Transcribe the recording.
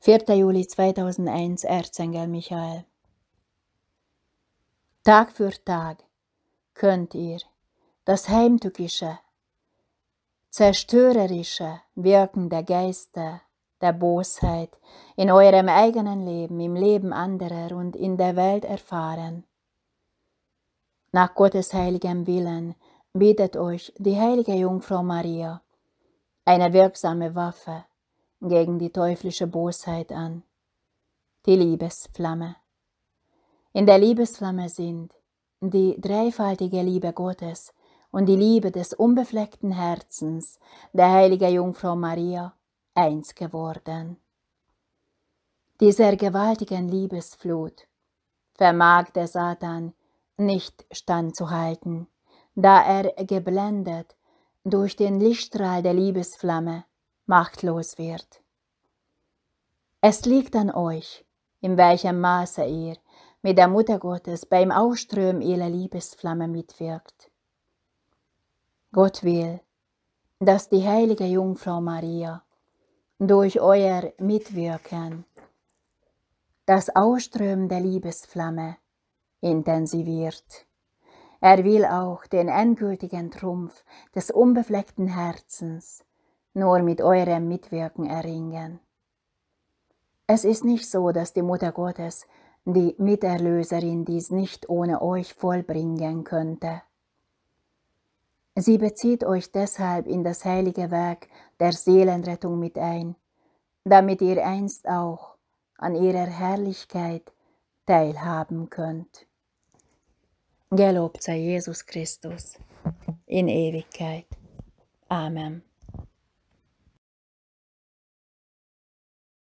4. Juli 2001 Erzengel Michael Tag für Tag könnt ihr das heimtückische, zerstörerische Wirken der Geister, der Bosheit in eurem eigenen Leben, im Leben anderer und in der Welt erfahren. Nach Gottes heiligem Willen bietet euch die heilige Jungfrau Maria, eine wirksame Waffe, gegen die teuflische Bosheit an. Die Liebesflamme. In der Liebesflamme sind die dreifaltige Liebe Gottes und die Liebe des unbefleckten Herzens der heiligen Jungfrau Maria eins geworden. Dieser gewaltigen Liebesflut vermag der Satan nicht standzuhalten, da er geblendet durch den Lichtstrahl der Liebesflamme machtlos wird. Es liegt an euch, in welchem Maße ihr mit der Mutter Gottes beim Ausströmen ihrer Liebesflamme mitwirkt. Gott will, dass die heilige Jungfrau Maria durch euer Mitwirken das Ausströmen der Liebesflamme intensiviert. Er will auch den endgültigen Trumpf des unbefleckten Herzens nur mit eurem Mitwirken erringen. Es ist nicht so, dass die Mutter Gottes, die Miterlöserin, dies nicht ohne euch vollbringen könnte. Sie bezieht euch deshalb in das heilige Werk der Seelenrettung mit ein, damit ihr einst auch an ihrer Herrlichkeit teilhaben könnt. Gelobt sei Jesus Christus in Ewigkeit. Amen.